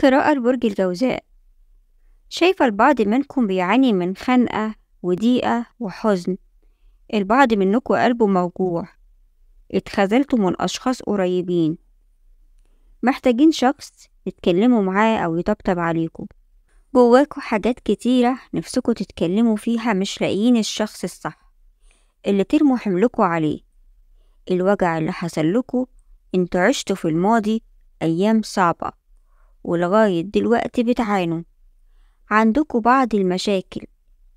قراءة لبرج الجوزاء شايفة البعض منكم بيعاني من خنقة وضيقة وحزن البعض منكم قلبه موجوع اتخذلتوا من أشخاص قريبين محتاجين شخص تتكلموا معاه أو يطبطب عليكم جواكوا حاجات كتيرة نفسكوا تتكلموا فيها مش لاقيين الشخص الصح اللي ترموا حملكوا عليه الوجع اللي حصل لكم انتوا عشتوا في الماضي أيام صعبة ولغاية دلوقتي بتعانوا عندكوا بعض المشاكل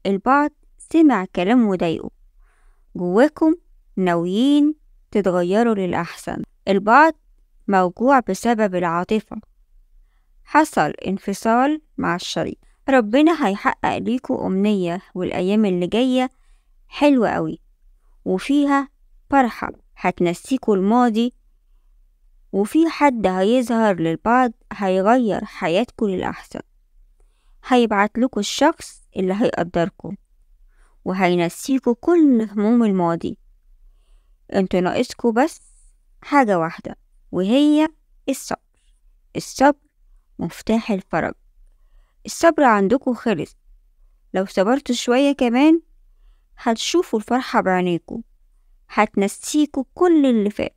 البعض سمع كلام وضايقه جواكم ناويين تتغيروا للأحسن البعض موجوع بسبب العاطفة حصل انفصال مع الشريك ربنا هيحقق ليكوا أمنية والأيام اللي جاية حلوة أوي وفيها فرحة هتنسيكوا الماضي وفي حد هيظهر للبعض هيغير حياتكم للأحسن لكم الشخص اللي هيقدركم وهينسيكوا كل هموم الماضي انتوا ناقصكوا بس حاجة واحدة وهي الصبر الصبر مفتاح الفرج الصبر عندكم خلص لو صبرتوا شوية كمان هتشوفوا الفرحة بعينيكم هتنسيكوا كل اللي فات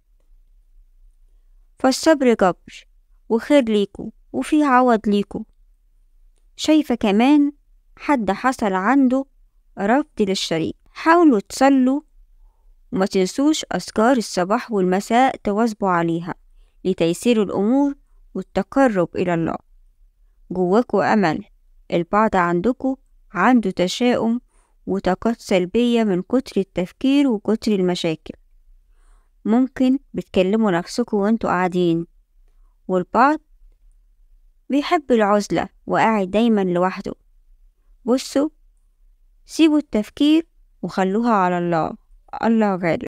فالصبر جبر وخير ليكو وفي عوض ليكو شايفة كمان حد حصل عنده رفض للشريك حاولوا تصلوا وما تنسوش أذكار الصباح والمساء تواظبوا عليها لتيسير الأمور والتقرب إلى الله جواكوا أمل البعض عندكو عنده تشاؤم وطاقات سلبية من كتر التفكير وكتر المشاكل ممكن بتكلموا نفسكوا وانتوا قاعدين والبعض بيحب العزلة وقاعد دايما لوحده بصوا سيبوا التفكير وخلوها على الله الله غالب